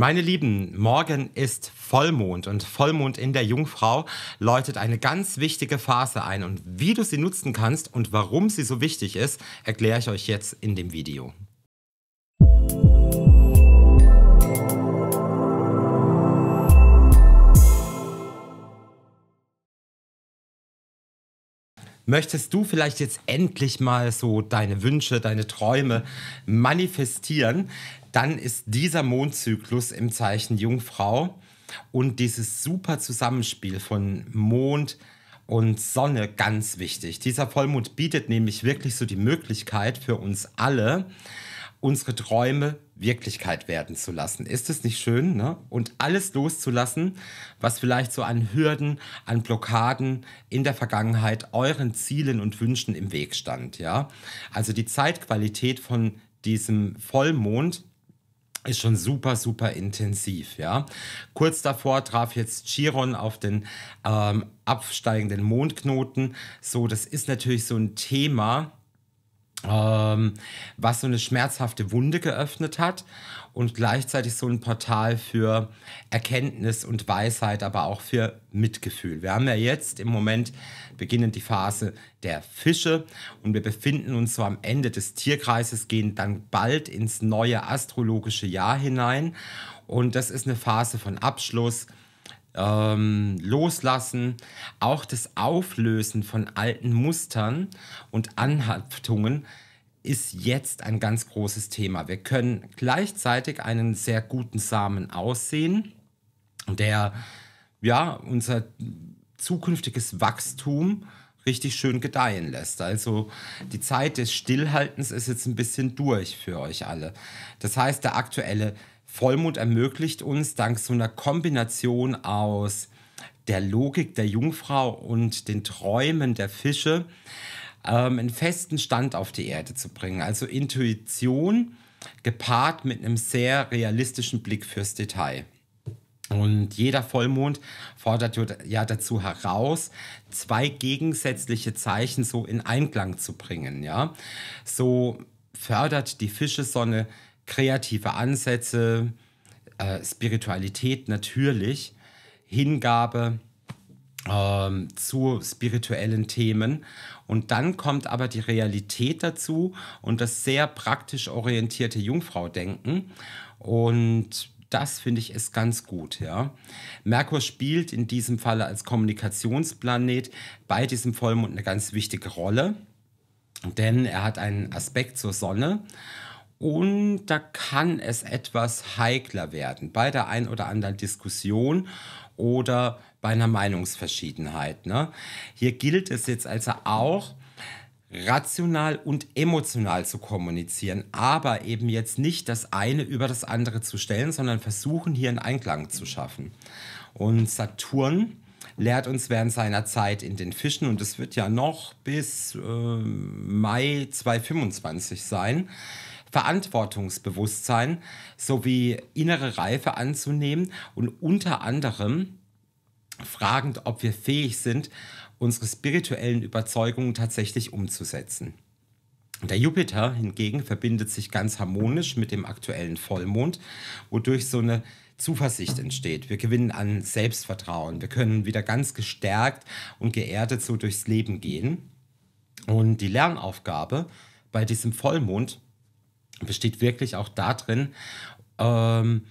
Meine Lieben, morgen ist Vollmond und Vollmond in der Jungfrau läutet eine ganz wichtige Phase ein und wie du sie nutzen kannst und warum sie so wichtig ist, erkläre ich euch jetzt in dem Video. möchtest du vielleicht jetzt endlich mal so deine Wünsche, deine Träume manifestieren, dann ist dieser Mondzyklus im Zeichen Jungfrau und dieses super Zusammenspiel von Mond, und Sonne ganz wichtig. Dieser Vollmond bietet nämlich wirklich so die Möglichkeit für uns alle, unsere Träume Wirklichkeit werden zu lassen. Ist es nicht schön? Ne? Und alles loszulassen, was vielleicht so an Hürden, an Blockaden in der Vergangenheit euren Zielen und Wünschen im Weg stand. Ja? Also die Zeitqualität von diesem Vollmond ist schon super, super intensiv, ja. Kurz davor traf jetzt Chiron auf den ähm, absteigenden Mondknoten. So, das ist natürlich so ein Thema, ähm, was so eine schmerzhafte Wunde geöffnet hat und gleichzeitig so ein Portal für Erkenntnis und Weisheit, aber auch für Mitgefühl. Wir haben ja jetzt im Moment beginnend die Phase der Fische und wir befinden uns so am Ende des Tierkreises, gehen dann bald ins neue astrologische Jahr hinein und das ist eine Phase von Abschluss, ähm, Loslassen, auch das Auflösen von alten Mustern und Anhaftungen ist jetzt ein ganz großes Thema. Wir können gleichzeitig einen sehr guten Samen aussehen, der ja unser zukünftiges Wachstum richtig schön gedeihen lässt. Also die Zeit des Stillhaltens ist jetzt ein bisschen durch für euch alle. Das heißt, der aktuelle Vollmond ermöglicht uns dank so einer Kombination aus der Logik der Jungfrau und den Träumen der Fische ähm, einen festen Stand auf die Erde zu bringen. Also Intuition gepaart mit einem sehr realistischen Blick fürs Detail. Und jeder Vollmond fordert ja dazu heraus, zwei gegensätzliche Zeichen so in Einklang zu bringen. Ja? So fördert die Fischesonne kreative Ansätze, äh, Spiritualität natürlich, Hingabe ähm, zu spirituellen Themen. Und dann kommt aber die Realität dazu und das sehr praktisch orientierte Jungfrau-Denken. Und das finde ich ist ganz gut, ja. Merkur spielt in diesem Falle als Kommunikationsplanet bei diesem Vollmond eine ganz wichtige Rolle, denn er hat einen Aspekt zur Sonne und da kann es etwas heikler werden bei der ein oder anderen Diskussion oder bei einer Meinungsverschiedenheit. Ne? Hier gilt es jetzt also auch, rational und emotional zu kommunizieren, aber eben jetzt nicht das eine über das andere zu stellen, sondern versuchen, hier einen Einklang zu schaffen. Und Saturn lehrt uns während seiner Zeit in den Fischen, und es wird ja noch bis äh, Mai 2025 sein, Verantwortungsbewusstsein sowie innere Reife anzunehmen und unter anderem fragend, ob wir fähig sind, unsere spirituellen Überzeugungen tatsächlich umzusetzen. Der Jupiter hingegen verbindet sich ganz harmonisch mit dem aktuellen Vollmond, wodurch so eine Zuversicht entsteht. Wir gewinnen an Selbstvertrauen. Wir können wieder ganz gestärkt und geerdet so durchs Leben gehen. Und die Lernaufgabe bei diesem Vollmond besteht wirklich auch darin, ähm,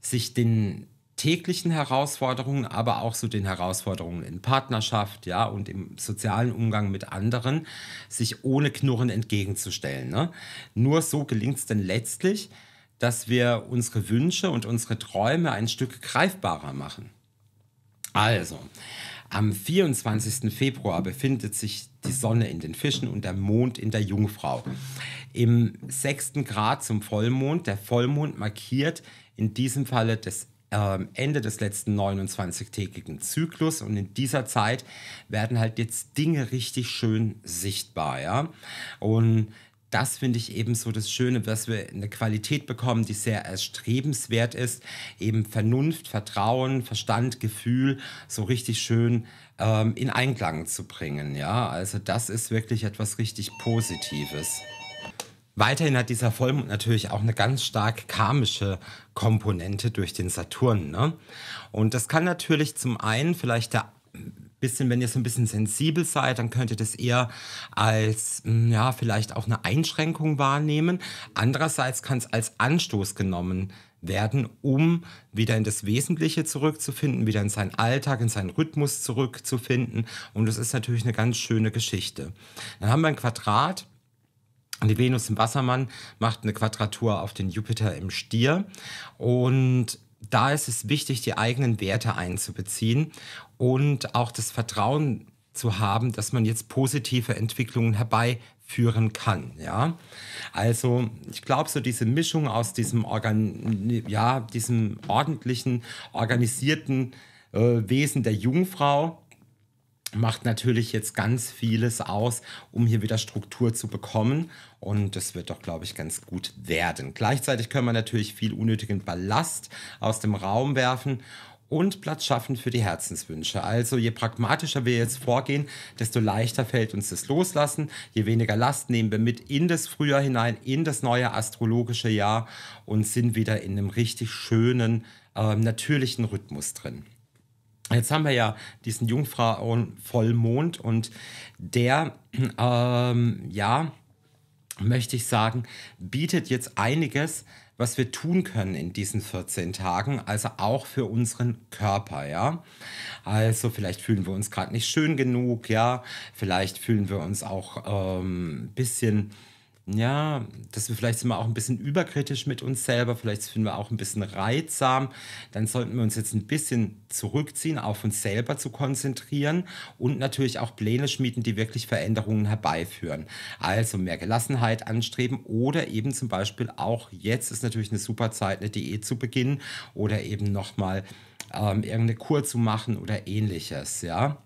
sich den täglichen Herausforderungen, aber auch so den Herausforderungen in Partnerschaft, ja, und im sozialen Umgang mit anderen, sich ohne Knurren entgegenzustellen. Ne? Nur so gelingt es denn letztlich, dass wir unsere Wünsche und unsere Träume ein Stück greifbarer machen. Also, am 24. Februar befindet sich die Sonne in den Fischen und der Mond in der Jungfrau. Im sechsten Grad zum Vollmond. Der Vollmond markiert in diesem Falle das ähm, Ende des letzten 29-tägigen Zyklus und in dieser Zeit werden halt jetzt Dinge richtig schön sichtbar, ja. Und das finde ich eben so das Schöne, dass wir eine Qualität bekommen, die sehr erstrebenswert ist. Eben Vernunft, Vertrauen, Verstand, Gefühl so richtig schön ähm, in Einklang zu bringen. Ja, also das ist wirklich etwas richtig Positives. Weiterhin hat dieser Vollmond natürlich auch eine ganz stark karmische Komponente durch den Saturn. Ne? Und das kann natürlich zum einen vielleicht der bisschen, wenn ihr so ein bisschen sensibel seid, dann könnt ihr das eher als, mm, ja, vielleicht auch eine Einschränkung wahrnehmen. Andererseits kann es als Anstoß genommen werden, um wieder in das Wesentliche zurückzufinden, wieder in seinen Alltag, in seinen Rhythmus zurückzufinden. Und das ist natürlich eine ganz schöne Geschichte. Dann haben wir ein Quadrat. Die Venus im Wassermann macht eine Quadratur auf den Jupiter im Stier. Und da ist es wichtig, die eigenen Werte einzubeziehen und auch das Vertrauen zu haben, dass man jetzt positive Entwicklungen herbeiführen kann. Ja, also ich glaube, so diese Mischung aus diesem Organ ja diesem ordentlichen, organisierten äh, Wesen der Jungfrau macht natürlich jetzt ganz vieles aus, um hier wieder Struktur zu bekommen. Und das wird doch, glaube ich, ganz gut werden. Gleichzeitig können wir natürlich viel unnötigen Ballast aus dem Raum werfen und Platz schaffen für die Herzenswünsche. Also je pragmatischer wir jetzt vorgehen, desto leichter fällt uns das Loslassen, je weniger Last nehmen wir mit in das Frühjahr hinein, in das neue astrologische Jahr und sind wieder in einem richtig schönen, äh, natürlichen Rhythmus drin. Jetzt haben wir ja diesen Jungfrauen-Vollmond und der, ähm, ja, möchte ich sagen, bietet jetzt einiges, was wir tun können in diesen 14 Tagen, also auch für unseren Körper, ja. Also vielleicht fühlen wir uns gerade nicht schön genug, ja. Vielleicht fühlen wir uns auch ein ähm, bisschen ja, dass wir vielleicht sind wir auch ein bisschen überkritisch mit uns selber, vielleicht finden wir auch ein bisschen reizsam, dann sollten wir uns jetzt ein bisschen zurückziehen, auf uns selber zu konzentrieren und natürlich auch Pläne schmieden, die wirklich Veränderungen herbeiführen. Also mehr Gelassenheit anstreben oder eben zum Beispiel auch jetzt ist natürlich eine super Zeit, eine Diät zu beginnen oder eben nochmal ähm, irgendeine Kur zu machen oder ähnliches, ja.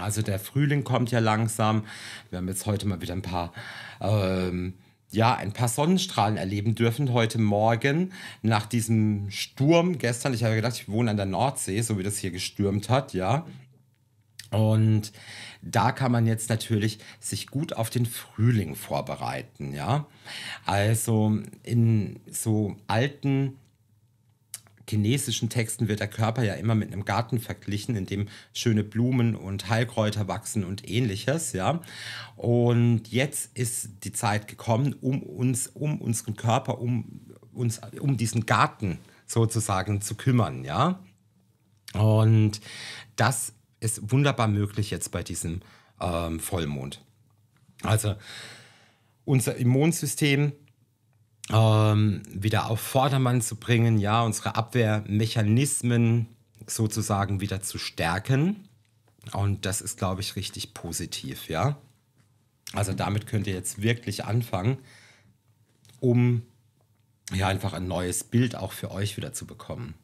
Also der Frühling kommt ja langsam. Wir haben jetzt heute mal wieder ein paar, ähm, ja, ein paar Sonnenstrahlen erleben dürfen. Heute Morgen nach diesem Sturm gestern. Ich habe gedacht, ich wohne an der Nordsee, so wie das hier gestürmt hat, ja. Und da kann man jetzt natürlich sich gut auf den Frühling vorbereiten, ja. Also in so alten chinesischen Texten wird der Körper ja immer mit einem Garten verglichen, in dem schöne Blumen und Heilkräuter wachsen und ähnliches, ja. Und jetzt ist die Zeit gekommen, um uns, um unseren Körper, um uns, um diesen Garten sozusagen zu kümmern, ja. Und das ist wunderbar möglich jetzt bei diesem ähm, Vollmond. Also unser Immunsystem ähm, wieder auf Vordermann zu bringen, ja, unsere Abwehrmechanismen sozusagen wieder zu stärken. Und das ist, glaube ich, richtig positiv, ja. Also damit könnt ihr jetzt wirklich anfangen, um ja einfach ein neues Bild auch für euch wieder zu bekommen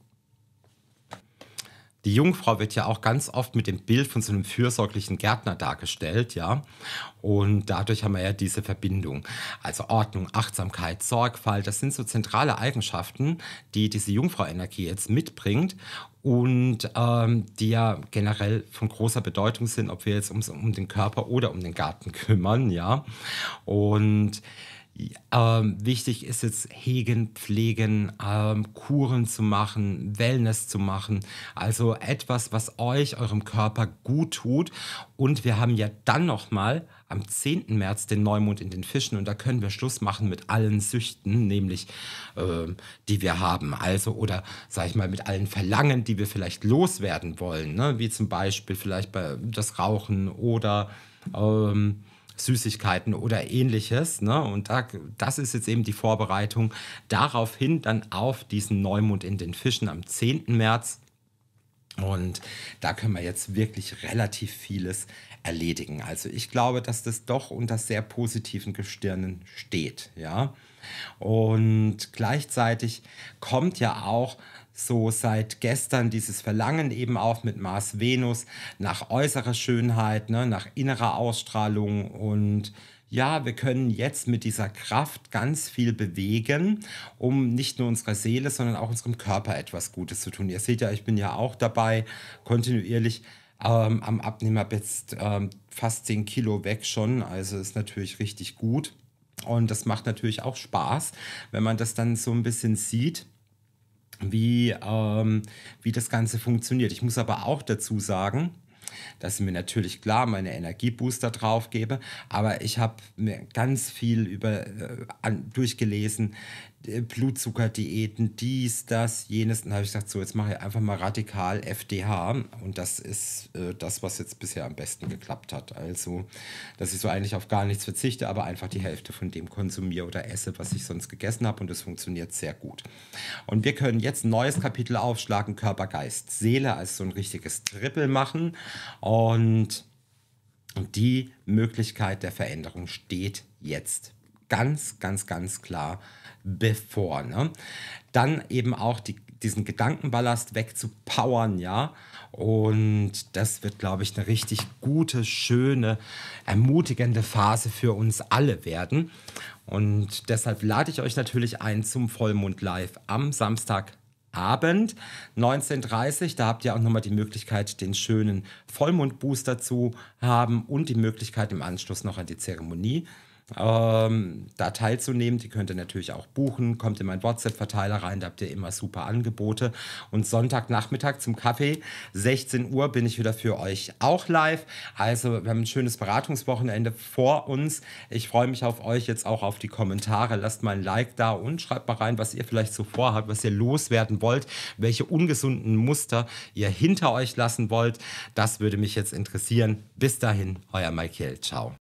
die Jungfrau wird ja auch ganz oft mit dem Bild von so einem fürsorglichen Gärtner dargestellt, ja. Und dadurch haben wir ja diese Verbindung. Also Ordnung, Achtsamkeit, Sorgfalt, das sind so zentrale Eigenschaften, die diese Jungfrauenergie jetzt mitbringt und ähm, die ja generell von großer Bedeutung sind, ob wir jetzt ums, um den Körper oder um den Garten kümmern, ja. Und ähm, wichtig ist jetzt Hegen, Pflegen, ähm, Kuren zu machen, Wellness zu machen. Also etwas, was euch, eurem Körper gut tut. Und wir haben ja dann nochmal am 10. März den Neumond in den Fischen und da können wir Schluss machen mit allen Süchten, nämlich äh, die wir haben. Also oder sag ich mal mit allen Verlangen, die wir vielleicht loswerden wollen, ne? wie zum Beispiel vielleicht bei das Rauchen oder ähm, Süßigkeiten oder ähnliches. Ne? Und da, das ist jetzt eben die Vorbereitung daraufhin dann auf diesen Neumond in den Fischen am 10. März. Und da können wir jetzt wirklich relativ vieles erledigen. Also ich glaube, dass das doch unter sehr positiven Gestirnen steht, ja. Und gleichzeitig kommt ja auch so seit gestern dieses Verlangen eben auch mit Mars Venus nach äußerer Schönheit, ne, nach innerer Ausstrahlung und ja, wir können jetzt mit dieser Kraft ganz viel bewegen, um nicht nur unserer Seele, sondern auch unserem Körper etwas Gutes zu tun. Ihr seht ja, ich bin ja auch dabei, kontinuierlich ähm, am Abnehmer jetzt ähm, fast 10 Kilo weg schon. Also ist natürlich richtig gut. Und das macht natürlich auch Spaß, wenn man das dann so ein bisschen sieht wie, ähm, wie das Ganze funktioniert. Ich muss aber auch dazu sagen, dass ich mir natürlich klar meine Energiebooster drauf gebe, aber ich habe mir ganz viel über, äh, an, durchgelesen, äh, Blutzuckerdiäten, dies, das, jenes. Dann habe ich gesagt, so, jetzt mache ich einfach mal radikal FDH. Und das ist äh, das, was jetzt bisher am besten geklappt hat. Also, dass ich so eigentlich auf gar nichts verzichte, aber einfach die Hälfte von dem konsumiere oder esse, was ich sonst gegessen habe. Und das funktioniert sehr gut. Und wir können jetzt ein neues Kapitel aufschlagen, Körper, Geist, Seele, als so ein richtiges Triple machen. Und die Möglichkeit der Veränderung steht jetzt ganz, ganz, ganz klar before. Ne? Dann eben auch die, diesen Gedankenballast wegzupowern, ja. Und das wird, glaube ich, eine richtig gute, schöne, ermutigende Phase für uns alle werden. Und deshalb lade ich euch natürlich ein zum Vollmond Live am Samstag, Abend 19.30 Da habt ihr auch nochmal die Möglichkeit, den schönen Vollmondbooster zu haben und die Möglichkeit im Anschluss noch an die Zeremonie ähm, da teilzunehmen. Die könnt ihr natürlich auch buchen. Kommt in meinen WhatsApp-Verteiler rein, da habt ihr immer super Angebote. Und Sonntagnachmittag zum Kaffee, 16 Uhr, bin ich wieder für euch auch live. Also wir haben ein schönes Beratungswochenende vor uns. Ich freue mich auf euch, jetzt auch auf die Kommentare. Lasst mal ein Like da und schreibt mal rein, was ihr vielleicht so vorhabt, was ihr loswerden wollt, welche ungesunden Muster ihr hinter euch lassen wollt. Das würde mich jetzt interessieren. Bis dahin, euer Michael. Ciao.